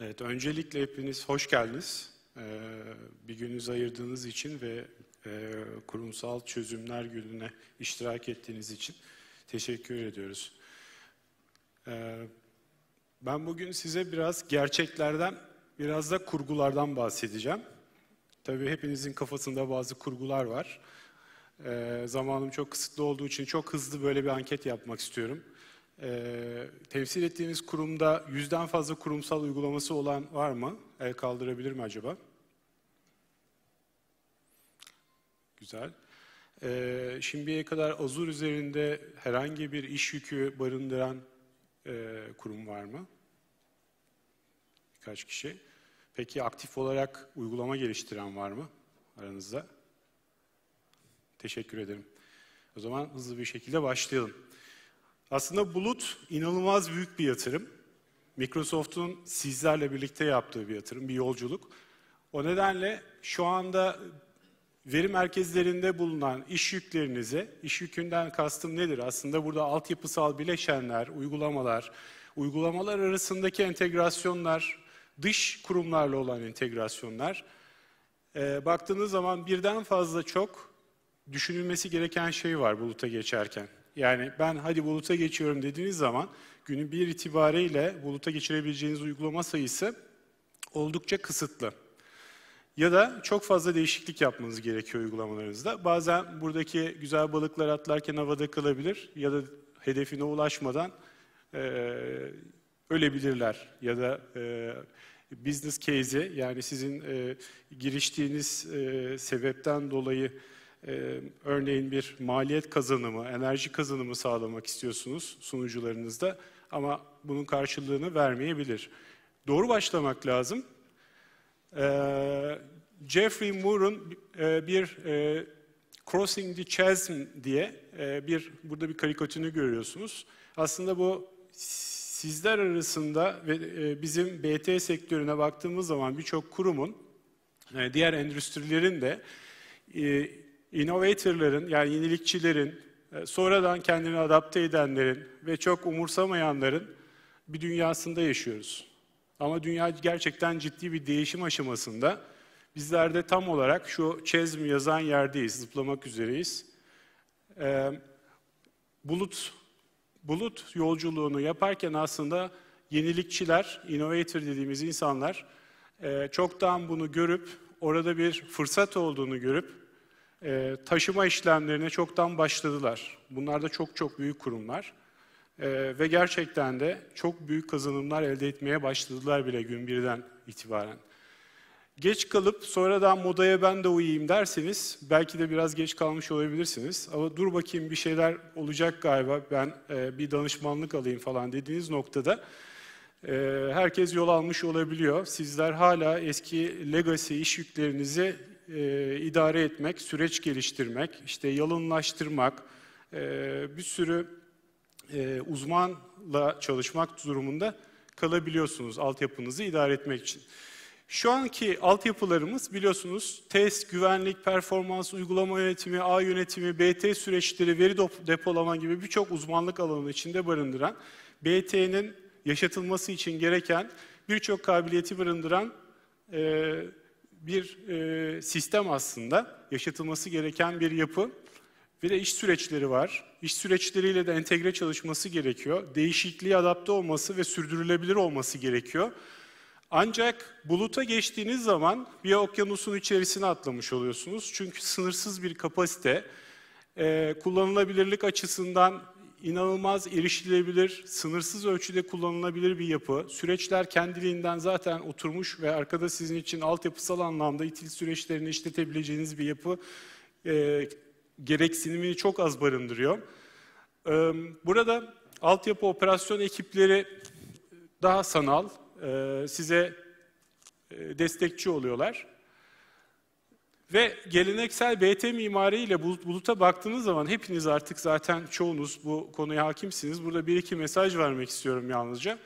Evet, öncelikle hepiniz hoş geldiniz. Ee, bir gününüzü ayırdığınız için ve e, kurumsal çözümler gününe iştirak ettiğiniz için teşekkür ediyoruz. Ee, ben bugün size biraz gerçeklerden, biraz da kurgulardan bahsedeceğim. Tabii hepinizin kafasında bazı kurgular var. Ee, zamanım çok kısıtlı olduğu için çok hızlı böyle bir anket yapmak istiyorum. Ee, tevsil ettiğiniz kurumda yüzden fazla kurumsal uygulaması olan var mı? El kaldırabilir mi acaba? Güzel. Ee, şimdiye kadar Azure üzerinde herhangi bir iş yükü barındıran e, kurum var mı? Birkaç kişi. Peki aktif olarak uygulama geliştiren var mı aranızda? Teşekkür ederim. O zaman hızlı bir şekilde başlayalım. Aslında bulut inanılmaz büyük bir yatırım. Microsoft'un sizlerle birlikte yaptığı bir yatırım, bir yolculuk. O nedenle şu anda veri merkezlerinde bulunan iş yüklerinize, iş yükünden kastım nedir? Aslında burada altyapısal bileşenler, uygulamalar, uygulamalar arasındaki entegrasyonlar, dış kurumlarla olan entegrasyonlar. E, baktığınız zaman birden fazla çok düşünülmesi gereken şey var buluta geçerken. Yani ben hadi buluta geçiyorum dediğiniz zaman günün bir itibariyle buluta geçirebileceğiniz uygulama sayısı oldukça kısıtlı. Ya da çok fazla değişiklik yapmanız gerekiyor uygulamalarınızda. Bazen buradaki güzel balıklar atlarken havada kalabilir ya da hedefine ulaşmadan e, ölebilirler ya da e, business case'i yani sizin e, giriştiğiniz e, sebepten dolayı e, örneğin bir maliyet kazanımı, enerji kazanımı sağlamak istiyorsunuz sunucularınızda ama bunun karşılığını vermeyebilir. Doğru başlamak lazım. E, Jeffrey Moore'un e, bir e, Crossing the Chasm diye e, bir burada bir karikatürünü görüyorsunuz. Aslında bu sizler arasında ve e, bizim BT sektörüne baktığımız zaman birçok kurumun, e, diğer endüstrilerin de e, innovatorların yani yenilikçilerin, e, sonradan kendini adapte edenlerin ve çok umursamayanların bir dünyasında yaşıyoruz. Ama dünya gerçekten ciddi bir değişim aşamasında. Bizler de tam olarak şu çezm yazan yerdeyiz, zıplamak üzereyiz. E, bulut, bulut yolculuğunu yaparken aslında yenilikçiler, innovator dediğimiz insanlar e, çoktan bunu görüp, orada bir fırsat olduğunu görüp ee, taşıma işlemlerine çoktan başladılar. Bunlar da çok çok büyük kurumlar. E, ve gerçekten de çok büyük kazanımlar elde etmeye başladılar bile gün birden itibaren. Geç kalıp sonradan modaya ben de uyuyayım derseniz belki de biraz geç kalmış olabilirsiniz. Ama dur bakayım bir şeyler olacak galiba ben e, bir danışmanlık alayım falan dediğiniz noktada e, herkes yol almış olabiliyor. Sizler hala eski legacy iş yüklerinizi e, idare etmek, süreç geliştirmek, işte yalınlaştırmak, e, bir sürü e, uzmanla çalışmak durumunda kalabiliyorsunuz altyapınızı idare etmek için. Şu anki altyapılarımız biliyorsunuz test, güvenlik, performans, uygulama yönetimi, ağ yönetimi, BT süreçleri, veri depolama gibi birçok uzmanlık alanı içinde barındıran, BT'nin yaşatılması için gereken birçok kabiliyeti barındıran e, bir e, sistem aslında, yaşatılması gereken bir yapı. Bir de iş süreçleri var. İş süreçleriyle de entegre çalışması gerekiyor. Değişikliğe adapte olması ve sürdürülebilir olması gerekiyor. Ancak buluta geçtiğiniz zaman bir okyanusun içerisine atlamış oluyorsunuz. Çünkü sınırsız bir kapasite, e, kullanılabilirlik açısından inanılmaz erişilebilir, sınırsız ölçüde kullanılabilir bir yapı. Süreçler kendiliğinden zaten oturmuş ve arkada sizin için altyapısal anlamda itil süreçlerini işletebileceğiniz bir yapı e, gereksinimini çok az barındırıyor. E, burada altyapı operasyon ekipleri daha sanal, e, size e, destekçi oluyorlar. Ve geleneksel BT mimariyle buluta baktığınız zaman hepiniz artık zaten çoğunuz bu konuya hakimsiniz. Burada bir iki mesaj vermek istiyorum yalnızca.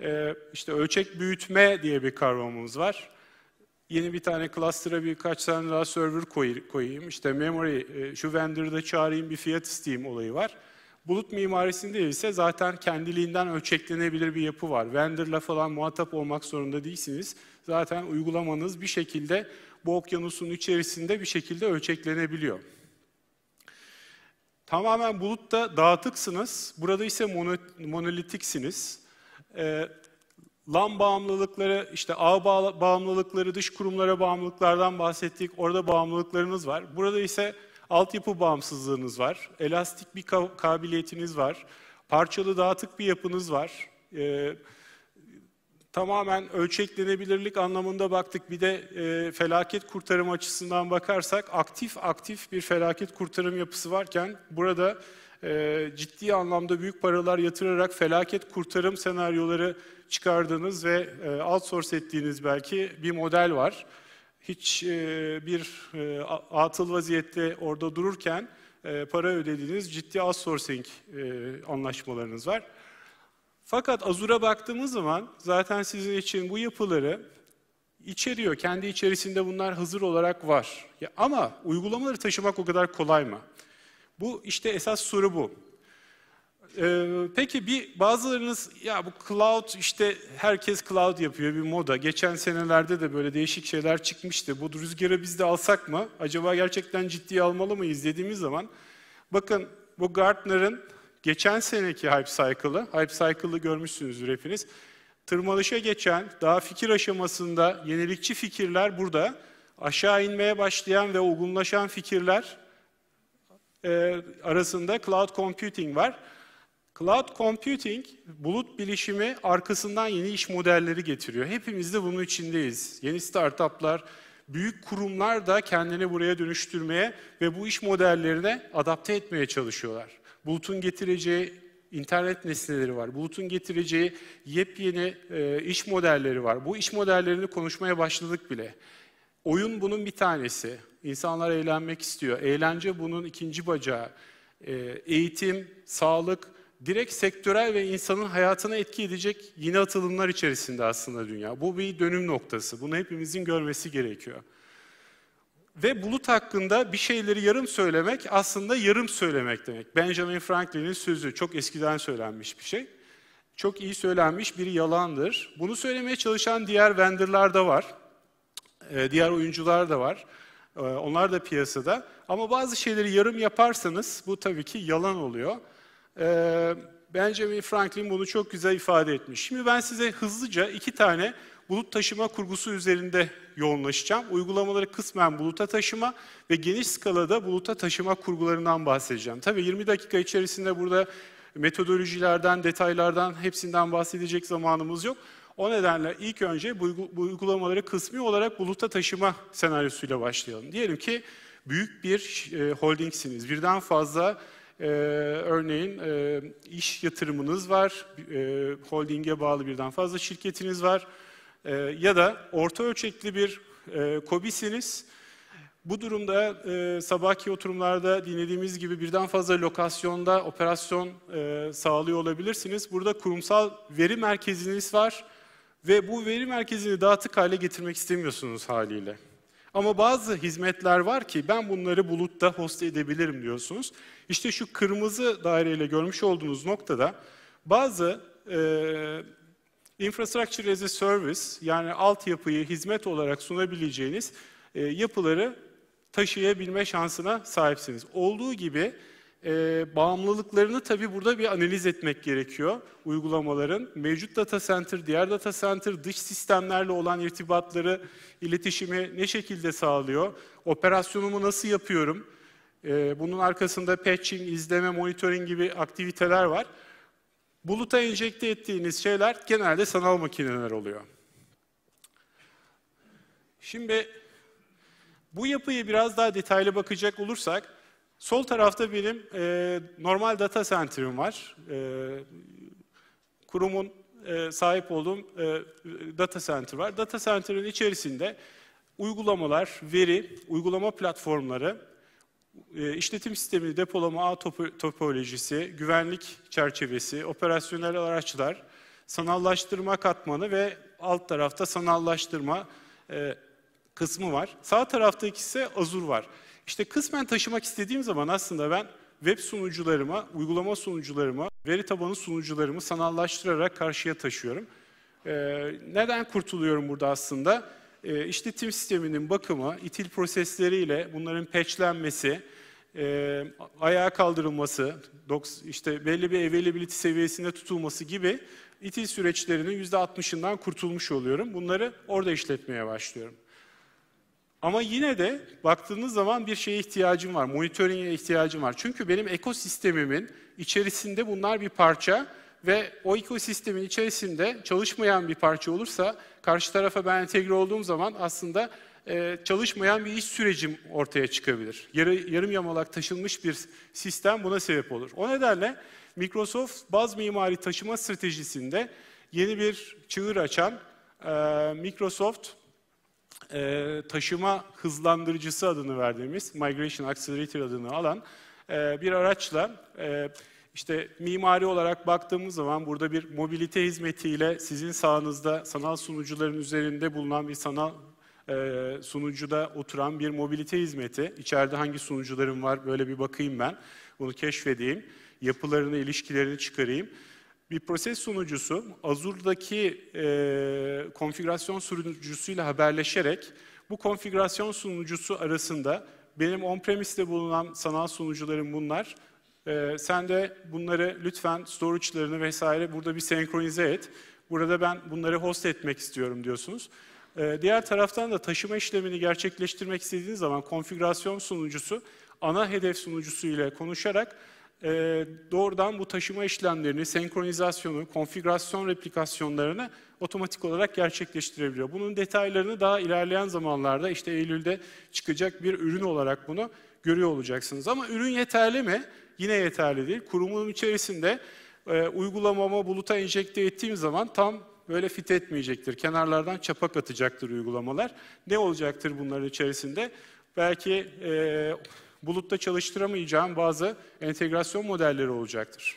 Ee, işte ölçek büyütme diye bir kavramımız var. Yeni bir tane cluster'a birkaç tane daha server koyayım. İşte memory, e, şu vendor'da çağırayım bir fiyat isteyeyim olayı var. Bulut mimarisinde ise zaten kendiliğinden ölçeklenebilir bir yapı var. Vendor'la falan muhatap olmak zorunda değilsiniz. Zaten uygulamanız bir şekilde bu okyanusun içerisinde bir şekilde ölçeklenebiliyor. Tamamen bulutta dağıtıksınız, burada ise monolitiksiniz. Ee, LAN bağımlılıkları, işte ağ bağımlılıkları, dış kurumlara bağımlılıklardan bahsettik. Orada bağımlılıklarınız var. Burada ise altyapı bağımsızlığınız var. Elastik bir kabiliyetiniz var. Parçalı dağıtık bir yapınız var. Ee, tamamen ölçeklenebilirlik anlamında baktık. Bir de e, felaket kurtarım açısından bakarsak aktif aktif bir felaket kurtarım yapısı varken burada e, ciddi anlamda büyük paralar yatırarak felaket kurtarım senaryoları çıkardığınız ve e, outsource ettiğiniz belki bir model var. Hiç e, bir e, atıl vaziyette orada dururken e, para ödediğiniz ciddi outsourcing e, anlaşmalarınız var. Fakat Azur'a baktığımız zaman zaten sizin için bu yapıları içeriyor. Kendi içerisinde bunlar hazır olarak var. Ya ama uygulamaları taşımak o kadar kolay mı? Bu işte esas soru bu. Ee, peki bir bazılarınız ya bu cloud işte herkes cloud yapıyor bir moda. Geçen senelerde de böyle değişik şeyler çıkmıştı. Bu rüzgarı biz de alsak mı? Acaba gerçekten ciddiye almalı mıyız dediğimiz zaman bakın bu Gartner'ın geçen seneki hype cycle'ı, hype cycle'ı görmüşsünüz hepiniz. Tırmanışa geçen, daha fikir aşamasında yenilikçi fikirler burada. Aşağı inmeye başlayan ve olgunlaşan fikirler e, arasında cloud computing var. Cloud computing, bulut bilişimi arkasından yeni iş modelleri getiriyor. Hepimiz de bunun içindeyiz. Yeni startuplar, büyük kurumlar da kendini buraya dönüştürmeye ve bu iş modellerine adapte etmeye çalışıyorlar. Bulutun getireceği internet nesneleri var. Bulutun getireceği yepyeni e, iş modelleri var. Bu iş modellerini konuşmaya başladık bile. Oyun bunun bir tanesi. İnsanlar eğlenmek istiyor. Eğlence bunun ikinci bacağı. E, eğitim, sağlık, direkt sektörel ve insanın hayatına etki edecek yeni atılımlar içerisinde aslında dünya. Bu bir dönüm noktası. Bunu hepimizin görmesi gerekiyor. Ve bulut hakkında bir şeyleri yarım söylemek aslında yarım söylemek demek. Benjamin Franklin'in sözü çok eskiden söylenmiş bir şey. Çok iyi söylenmiş bir yalandır. Bunu söylemeye çalışan diğer vendorlar da var. Ee, diğer oyuncular da var. Ee, onlar da piyasada. Ama bazı şeyleri yarım yaparsanız bu tabii ki yalan oluyor. Ee, Benjamin Franklin bunu çok güzel ifade etmiş. Şimdi ben size hızlıca iki tane bulut taşıma kurgusu üzerinde yoğunlaşacağım. Uygulamaları kısmen buluta taşıma ve geniş skalada buluta taşıma kurgularından bahsedeceğim. Tabii 20 dakika içerisinde burada metodolojilerden, detaylardan hepsinden bahsedecek zamanımız yok. O nedenle ilk önce bu uygulamaları kısmi olarak buluta taşıma senaryosuyla başlayalım. Diyelim ki büyük bir e, holdingsiniz. Birden fazla ee, örneğin e, iş yatırımınız var, e, holdinge bağlı birden fazla şirketiniz var. Ee, ya da orta ölçekli bir e, kobisiniz. Bu durumda e, sabahki oturumlarda dinlediğimiz gibi birden fazla lokasyonda operasyon e, sağlıyor olabilirsiniz. Burada kurumsal veri merkeziniz var ve bu veri merkezini dağıtık hale getirmek istemiyorsunuz haliyle. Ama bazı hizmetler var ki ben bunları bulutta host edebilirim diyorsunuz. İşte şu kırmızı daireyle görmüş olduğunuz noktada bazı e, Infrastructure as a Service yani altyapıyı hizmet olarak sunabileceğiniz e, yapıları taşıyabilme şansına sahipsiniz. Olduğu gibi e, bağımlılıklarını tabi burada bir analiz etmek gerekiyor uygulamaların. Mevcut data center, diğer data center, dış sistemlerle olan irtibatları, iletişimi ne şekilde sağlıyor? Operasyonumu nasıl yapıyorum? E, bunun arkasında patching, izleme, monitoring gibi aktiviteler var buluta enjekte ettiğiniz şeyler genelde sanal makineler oluyor. Şimdi bu yapıyı biraz daha detaylı bakacak olursak, sol tarafta benim e, normal data center'im var. E, kurumun e, sahip olduğum e, data center var. Data center'ın içerisinde uygulamalar, veri, uygulama platformları, e, işletim sistemi depolama ağ topolojisi, güvenlik çerçevesi, operasyonel araçlar, sanallaştırma katmanı ve alt tarafta sanallaştırma e, kısmı var. Sağ taraftaki ise Azure var. İşte kısmen taşımak istediğim zaman aslında ben web sunucularımı, uygulama sunucularımı, veri tabanı sunucularımı sanallaştırarak karşıya taşıyorum. E, neden kurtuluyorum burada aslında? e, ee, işletim sisteminin bakımı, itil prosesleriyle bunların patchlenmesi, e, ayağa kaldırılması, işte belli bir availability seviyesinde tutulması gibi itil süreçlerinin %60'ından kurtulmuş oluyorum. Bunları orada işletmeye başlıyorum. Ama yine de baktığınız zaman bir şeye ihtiyacım var, monitoringe ihtiyacım var. Çünkü benim ekosistemimin içerisinde bunlar bir parça ve o ekosistemin içerisinde çalışmayan bir parça olursa karşı tarafa ben entegre olduğum zaman aslında e, çalışmayan bir iş sürecim ortaya çıkabilir. Yarı, yarım yamalak taşınmış bir sistem buna sebep olur. O nedenle Microsoft baz mimari taşıma stratejisinde yeni bir çığır açan e, Microsoft e, taşıma hızlandırıcısı adını verdiğimiz Migration Accelerator adını alan e, bir araçla e, işte mimari olarak baktığımız zaman burada bir mobilite hizmetiyle sizin sağınızda sanal sunucuların üzerinde bulunan bir sanal e, sunucuda oturan bir mobilite hizmeti. İçeride hangi sunucularım var böyle bir bakayım ben. Bunu keşfedeyim. Yapılarını, ilişkilerini çıkarayım. Bir proses sunucusu Azure'daki e, konfigürasyon sunucusuyla haberleşerek bu konfigürasyon sunucusu arasında benim on-premise'de bulunan sanal sunucularım bunlar. Ee, sen de bunları lütfen storage'larını vesaire burada bir senkronize et. Burada ben bunları host etmek istiyorum diyorsunuz. Ee, diğer taraftan da taşıma işlemini gerçekleştirmek istediğiniz zaman konfigürasyon sunucusu ana hedef sunucusu ile konuşarak e, doğrudan bu taşıma işlemlerini, senkronizasyonu, konfigürasyon replikasyonlarını otomatik olarak gerçekleştirebiliyor. Bunun detaylarını daha ilerleyen zamanlarda işte Eylül'de çıkacak bir ürün olarak bunu görüyor olacaksınız. Ama ürün yeterli mi? yine yeterli değil. Kurumun içerisinde e, uygulamama buluta enjekte ettiğim zaman tam böyle fit etmeyecektir. Kenarlardan çapak atacaktır uygulamalar. Ne olacaktır bunların içerisinde? Belki e, bulutta çalıştıramayacağım bazı entegrasyon modelleri olacaktır.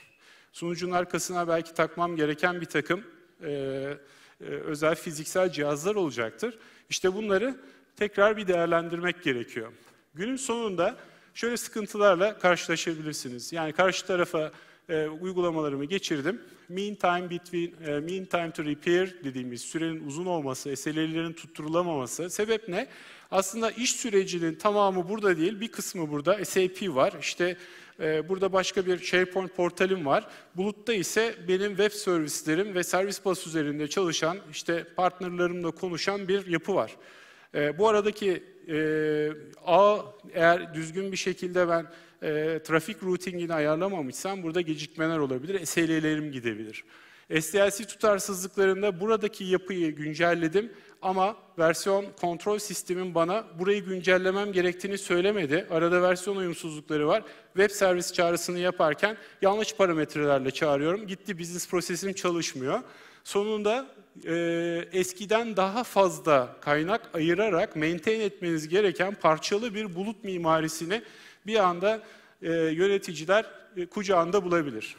Sunucunun arkasına belki takmam gereken bir takım e, e, özel fiziksel cihazlar olacaktır. İşte bunları tekrar bir değerlendirmek gerekiyor. Günün sonunda şöyle sıkıntılarla karşılaşabilirsiniz. Yani karşı tarafa e, uygulamalarımı geçirdim. Mean time between e, mean time to repair dediğimiz sürenin uzun olması, SLA'lerin tutturulamaması sebep ne? Aslında iş sürecinin tamamı burada değil, bir kısmı burada. SAP var. İşte e, burada başka bir SharePoint portalim var. Bulutta ise benim web servislerim ve servis bus üzerinde çalışan, işte partnerlarımla konuşan bir yapı var. E, bu aradaki e, ağ eğer düzgün bir şekilde ben e, trafik routingini ayarlamamışsam burada gecikmeler olabilir, SL'lerim gidebilir. SDLC tutarsızlıklarında buradaki yapıyı güncelledim ama versiyon kontrol sistemin bana burayı güncellemem gerektiğini söylemedi. Arada versiyon uyumsuzlukları var. Web servis çağrısını yaparken yanlış parametrelerle çağırıyorum. Gitti business prosesim çalışmıyor. Sonunda e, eskiden daha fazla kaynak ayırarak maintain etmeniz gereken parçalı bir bulut mimarisini bir anda e, yöneticiler e, kucağında bulabilir.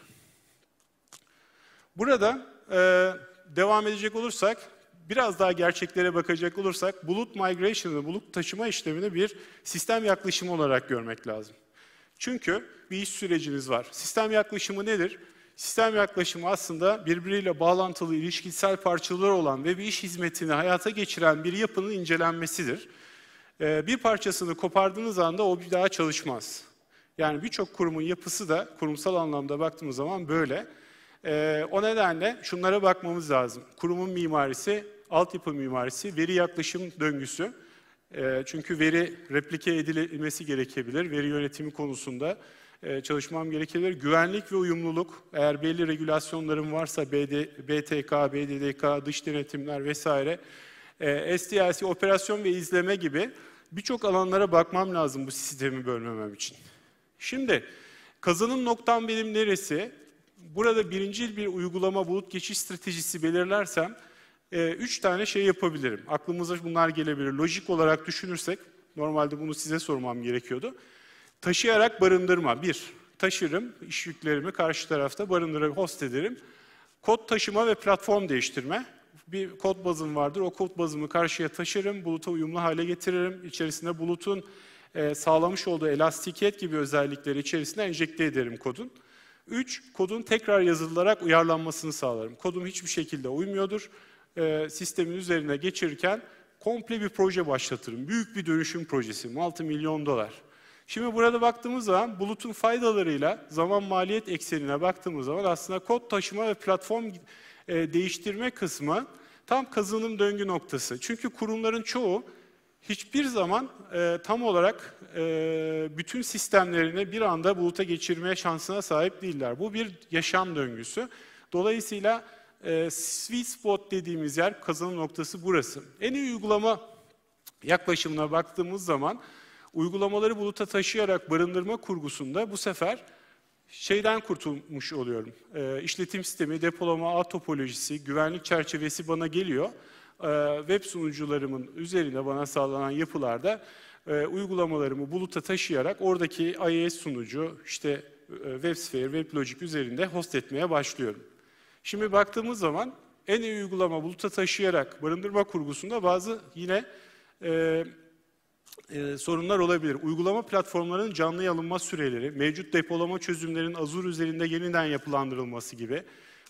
Burada e, devam edecek olursak, biraz daha gerçeklere bakacak olursak bulut migration'ı, bulut taşıma işlemini bir sistem yaklaşımı olarak görmek lazım. Çünkü bir iş süreciniz var. Sistem yaklaşımı nedir? Sistem yaklaşımı aslında birbiriyle bağlantılı ilişkisel parçalar olan ve bir iş hizmetini hayata geçiren bir yapının incelenmesidir. Ee, bir parçasını kopardığınız anda o bir daha çalışmaz. Yani birçok kurumun yapısı da kurumsal anlamda baktığımız zaman böyle. Ee, o nedenle şunlara bakmamız lazım. Kurumun mimarisi, altyapı mimarisi, veri yaklaşım döngüsü. Ee, çünkü veri replike edilmesi gerekebilir. Veri yönetimi konusunda e, çalışmam gerekebilir. Güvenlik ve uyumluluk, eğer belli regülasyonlarım varsa BD, BTK, BDDK, dış denetimler vesaire, e, STLC, operasyon ve izleme gibi birçok alanlara bakmam lazım bu sistemi bölmemem için. Şimdi kazanım noktam benim neresi? Burada birincil bir uygulama bulut geçiş stratejisi belirlersem e, üç tane şey yapabilirim. Aklımıza bunlar gelebilir. Lojik olarak düşünürsek, normalde bunu size sormam gerekiyordu. Taşıyarak barındırma. Bir, taşırım, iş yüklerimi karşı tarafta barındırırım, host ederim. Kod taşıma ve platform değiştirme. Bir kod bazım vardır, o kod bazımı karşıya taşırım, buluta uyumlu hale getiririm. İçerisinde bulutun e, sağlamış olduğu elastikiyet gibi özellikleri içerisine enjekte ederim kodun. Üç, Kodun tekrar yazılarak uyarlanmasını sağlarım. Kodum hiçbir şekilde uymuyordur. E, sistemin üzerine geçirken, komple bir proje başlatırım. Büyük bir dönüşüm projesi, 6 milyon dolar. Şimdi burada baktığımız zaman bulutun faydalarıyla zaman maliyet eksenine baktığımız zaman aslında kod taşıma ve platform e, değiştirme kısmı tam kazanım döngü noktası. Çünkü kurumların çoğu hiçbir zaman e, tam olarak e, bütün sistemlerini bir anda buluta geçirmeye şansına sahip değiller. Bu bir yaşam döngüsü. Dolayısıyla e, sweet spot dediğimiz yer kazanım noktası burası. En iyi uygulama yaklaşımına baktığımız zaman uygulamaları buluta taşıyarak barındırma kurgusunda bu sefer şeyden kurtulmuş oluyorum. E, işletim sistemi, depolama ağ topolojisi, güvenlik çerçevesi bana geliyor. E, web sunucularımın üzerine bana sağlanan yapılarda e, uygulamalarımı buluta taşıyarak oradaki IIS sunucu, işte e, WebSphere, WebLogic üzerinde host etmeye başlıyorum. Şimdi baktığımız zaman en iyi uygulama buluta taşıyarak barındırma kurgusunda bazı yine e, e, sorunlar olabilir. Uygulama platformlarının canlıya alınma süreleri, mevcut depolama çözümlerinin Azure üzerinde yeniden yapılandırılması gibi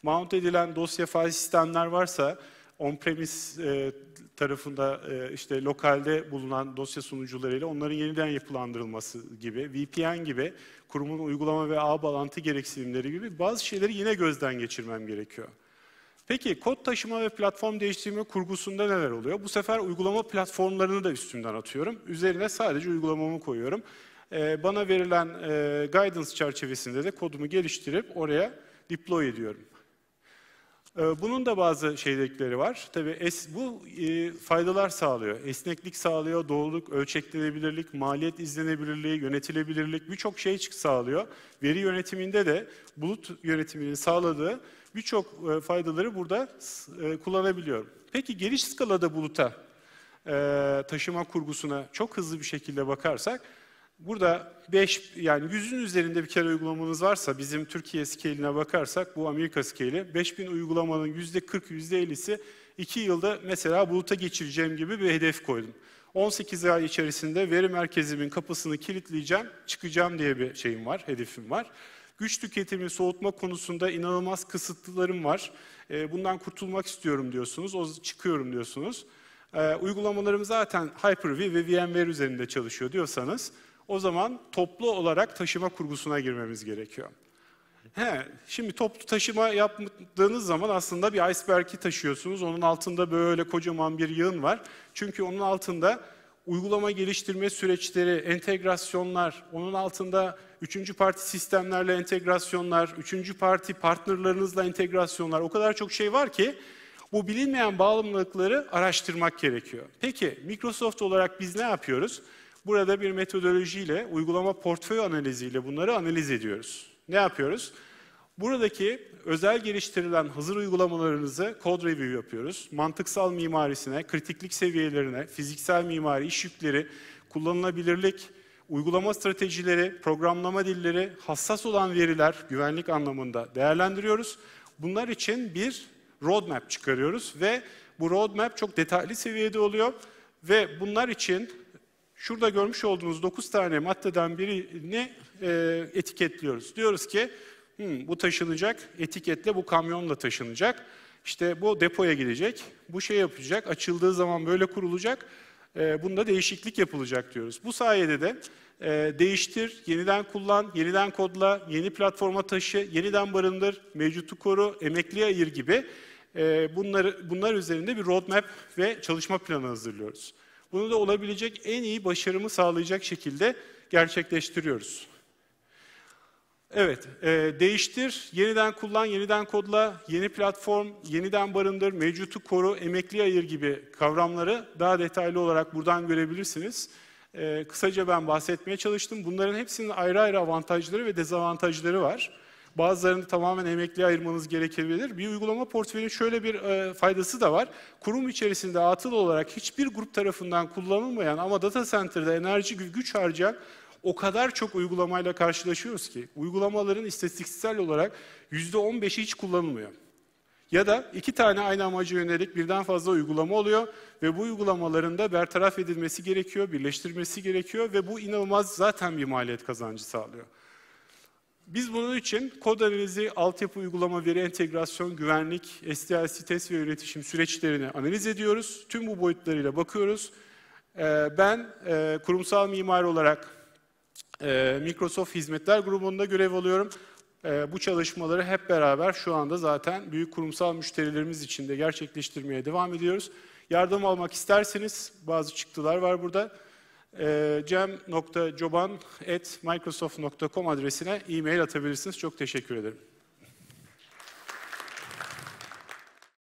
mount edilen dosya fail sistemler varsa on-premise e, tarafında e, işte lokalde bulunan dosya sunucularıyla onların yeniden yapılandırılması gibi, VPN gibi kurumun uygulama ve ağ bağlantı gereksinimleri gibi bazı şeyleri yine gözden geçirmem gerekiyor. Peki kod taşıma ve platform değiştirme kurgusunda neler oluyor? Bu sefer uygulama platformlarını da üstünden atıyorum. Üzerine sadece uygulamamı koyuyorum. Ee, bana verilen e, guidance çerçevesinde de kodumu geliştirip oraya deploy ediyorum. Ee, bunun da bazı şeylikleri var. Tabii es, bu e, faydalar sağlıyor. Esneklik sağlıyor, doğruluk, ölçeklenebilirlik, maliyet izlenebilirliği, yönetilebilirlik birçok şey sağlıyor. Veri yönetiminde de bulut yönetiminin sağladığı birçok e, faydaları burada e, kullanabiliyorum. Peki geniş skalada buluta e, taşıma kurgusuna çok hızlı bir şekilde bakarsak, burada 5 yani 100'ün üzerinde bir kere uygulamanız varsa, bizim Türkiye scale'ine bakarsak, bu Amerika scale'i, 5000 uygulamanın %40, %50'si 2 yılda mesela buluta geçireceğim gibi bir hedef koydum. 18 ay içerisinde veri merkezimin kapısını kilitleyeceğim, çıkacağım diye bir şeyim var, hedefim var güç tüketimi, soğutma konusunda inanılmaz kısıtlılarım var. E, bundan kurtulmak istiyorum diyorsunuz, o çıkıyorum diyorsunuz. E, uygulamalarım zaten Hyper-V ve VMware üzerinde çalışıyor diyorsanız, o zaman toplu olarak taşıma kurgusuna girmemiz gerekiyor. He, şimdi toplu taşıma yaptığınız zaman aslında bir iceberg'i taşıyorsunuz. Onun altında böyle kocaman bir yığın var. Çünkü onun altında uygulama geliştirme süreçleri, entegrasyonlar, onun altında üçüncü parti sistemlerle entegrasyonlar, üçüncü parti partnerlarınızla entegrasyonlar o kadar çok şey var ki bu bilinmeyen bağımlılıkları araştırmak gerekiyor. Peki Microsoft olarak biz ne yapıyoruz? Burada bir metodolojiyle, uygulama portföy analiziyle bunları analiz ediyoruz. Ne yapıyoruz? Buradaki özel geliştirilen hazır uygulamalarınızı kod review yapıyoruz. Mantıksal mimarisine, kritiklik seviyelerine, fiziksel mimari, iş yükleri, kullanılabilirlik, uygulama stratejileri, programlama dilleri, hassas olan veriler güvenlik anlamında değerlendiriyoruz. Bunlar için bir roadmap çıkarıyoruz ve bu roadmap çok detaylı seviyede oluyor ve bunlar için şurada görmüş olduğunuz 9 tane maddeden birini e, etiketliyoruz. Diyoruz ki hmm, bu taşınacak, etiketle bu kamyonla taşınacak. İşte bu depoya gidecek, bu şey yapacak, açıldığı zaman böyle kurulacak. E, bunda değişiklik yapılacak diyoruz. Bu sayede de e, değiştir, yeniden kullan, yeniden kodla, yeni platforma taşı, yeniden barındır, mevcutu koru, emekli ayır gibi e, bunları, bunlar üzerinde bir roadmap ve çalışma planı hazırlıyoruz. Bunu da olabilecek en iyi başarımı sağlayacak şekilde gerçekleştiriyoruz. Evet, e, değiştir, yeniden kullan, yeniden kodla, yeni platform, yeniden barındır, mevcutu koru, emekli ayır gibi kavramları daha detaylı olarak buradan görebilirsiniz. E, kısaca ben bahsetmeye çalıştım. Bunların hepsinin ayrı ayrı avantajları ve dezavantajları var. Bazılarını tamamen emekli ayırmanız gerekebilir. Bir uygulama portföyünün şöyle bir e, faydası da var. Kurum içerisinde atıl olarak hiçbir grup tarafından kullanılmayan ama data center'da enerji güç harcayan o kadar çok uygulamayla karşılaşıyoruz ki uygulamaların istatistiksel olarak yüzde %15'i hiç kullanılmıyor. Ya da iki tane aynı amaca yönelik birden fazla uygulama oluyor ve bu uygulamaların da bertaraf edilmesi gerekiyor, birleştirmesi gerekiyor ve bu inanılmaz zaten bir maliyet kazancı sağlıyor. Biz bunun için kod analizi, altyapı uygulama, veri entegrasyon, güvenlik, SDLC test ve iletişim süreçlerini analiz ediyoruz. Tüm bu boyutlarıyla bakıyoruz. Ee, ben e, kurumsal mimar olarak e, Microsoft Hizmetler grubunda görev alıyorum. E, bu çalışmaları hep beraber şu anda zaten büyük kurumsal müşterilerimiz için de gerçekleştirmeye devam ediyoruz. Yardım almak isterseniz bazı çıktılar var burada. E, ee, cem.coban.microsoft.com adresine e-mail atabilirsiniz. Çok teşekkür ederim.